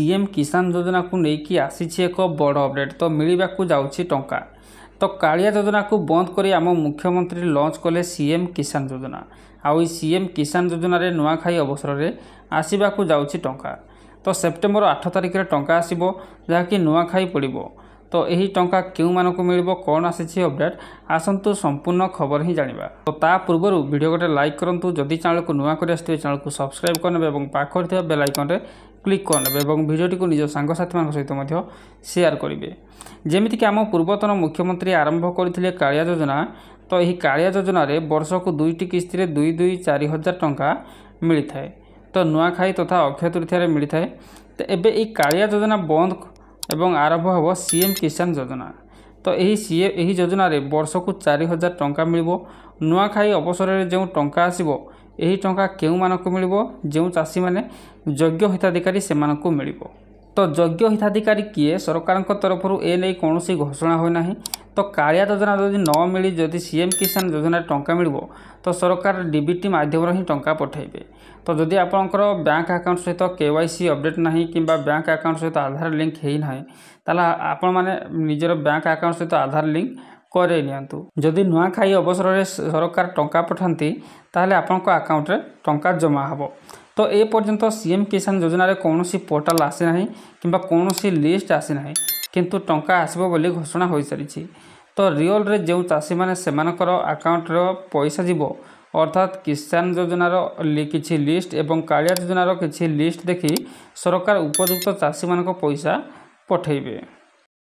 PM କିଷାନ ଯୋଜନାକୁ ନେଇକି ଆସିଛି ଏକ ବଡ଼ ଅପଡ଼େଟ୍ ତ ମିଳିବାକୁ ଯାଉଛି ଟଙ୍କା ତ କାଳିଆ ଯୋଜନାକୁ ବନ୍ଦ କରି ଆମ ମୁଖ୍ୟମନ୍ତ୍ରୀ ଲଞ୍ଚ କଲେ ସିଏମ୍ କିଷାନ ଯୋଜନା ଆଉ ଏଇ ସିଏମ୍ କିଷାନ ଯୋଜନାରେ ନୂଆଖାଇ ଅବସରରେ ଆସିବାକୁ ଯାଉଛି ଟଙ୍କା ତ ସେପ୍ଟେମ୍ବର ଆଠ ତାରିଖରେ ଟଙ୍କା ଆସିବ ଯାହାକି ନୂଆଖାଇ ପଡ଼ିବ ତ ଏହି ଟଙ୍କା କେଉଁମାନଙ୍କୁ ମିଳିବ କ'ଣ ଆସିଛି ଅପଡ଼େଟ୍ ଆସନ୍ତୁ ସମ୍ପୂର୍ଣ୍ଣ ଖବର ହିଁ ଜାଣିବା ତ ତା ପୂର୍ବରୁ ଭିଡ଼ିଓ ଗୋଟେ ଲାଇକ୍ କରନ୍ତୁ ଯଦି ଚ୍ୟାନେଲକୁ ନୂଆ କରି ଆସିଥିବେ ଚ୍ୟାନେଲକୁ ସବସ୍କ୍ରାଇବ୍ କରିନେବେ ଏବଂ ପାଖରେ ଥିବା ବେଲ୍ ଆଇକନ୍ରେ ক্লিক କରିନେବେ ଏବଂ ଭିଡ଼ିଓଟିକୁ ନିଜ ସାଙ୍ଗସାଥିମାନଙ୍କ ସହିତ ମଧ୍ୟ ସେୟାର କରିବେ ଯେମିତିକି ଆମ ପୂର୍ବତନ ମୁଖ୍ୟମନ୍ତ୍ରୀ ଆରମ୍ଭ କରିଥିଲେ କାଳିଆ ଯୋଜନା ତ ଏହି କାଳିଆ ଯୋଜନାରେ ବର୍ଷକୁ ଦୁଇଟି କିସ୍ତିରେ ଦୁଇ ଦୁଇ ଚାରି ହଜାର ଟଙ୍କା ମିଳିଥାଏ ତ ନୂଆଖାଇ ତଥା ଅକ୍ଷୟ ତୃତୀୟାରେ ମିଳିଥାଏ ତ ଏବେ ଏହି କାଳିଆ ଯୋଜନା ବନ୍ଦ ଏବଂ ଆରମ୍ଭ ହେବ ସିଏମ୍ କିଷାନ ଯୋଜନା ତ ଏହି ସିଏ ଏହି ଯୋଜନାରେ ବର୍ଷକୁ ଚାରି ହଜାର ଟଙ୍କା ମିଳିବ ନୂଆଖାଇ ଅବସରରେ ଯେଉଁ ଟଙ୍କା ଆସିବ ଏହି ଟଙ୍କା କେଉଁମାନଙ୍କୁ ମିଳିବ ଯେଉଁ ଚାଷୀମାନେ ଯୋଗ୍ୟ ହିତାଧିକାରୀ ସେମାନଙ୍କୁ ମିଳିବ ତ ଯୋଗ୍ୟ ହିତାଧିକାରୀ କିଏ ସରକାରଙ୍କ ତରଫରୁ ଏ ନେଇ କୌଣସି ଘୋଷଣା ହୋଇନାହିଁ ତ କାଳିଆ ଯୋଜନା ଯଦି ନ ମିଳି ଯଦି ସି ଏମ୍ କିଷାନ ଯୋଜନାରେ ଟଙ୍କା ମିଳିବ ତ ସରକାର ଡିବିଟି ମାଧ୍ୟମରେ ହିଁ ଟଙ୍କା ପଠାଇବେ ତ ଯଦି ଆପଣଙ୍କର ବ୍ୟାଙ୍କ ଆକାଉଣ୍ଟ ସହିତ କେ ୱାଇ ସି ଅପଡ଼େଟ୍ ନାହିଁ କିମ୍ବା ବ୍ୟାଙ୍କ ଆକାଉଣ୍ଟ ସହିତ ଆଧାର ଲିଙ୍କ୍ ହୋଇନାହିଁ ତାହେଲେ ଆପଣମାନେ ନିଜର ବ୍ୟାଙ୍କ ଆକାଉଣ୍ଟ ସହିତ ଆଧାର ଲିଙ୍କ୍ করাই নিয়ন্তু যদি নূয়াখাই অবসরের সরকার টঙ্কা পঠাতে তাহলে আপনার আকাউন্টে টঙ্কা জমা হব তো এ পর্যন্ত সিএম কিষান যোজনার কৌশি পোর্টাল আসি না কিংবা কৌশি লিষ্ট আসি না কিন্তু টঙ্কা আসব বলে ঘোষণা হয়ে সারিছে তো রিওলরে যে চাষী মানে সে আকাউন্টর পয়সা যাব অর্থাৎ কিষান যোজনার কিছু লিষ্ট এবং কালিয়া যোজনার কিছু লিষ্ট দেখি সরকার উপযুক্ত চাষী পয়সা পঠাইবে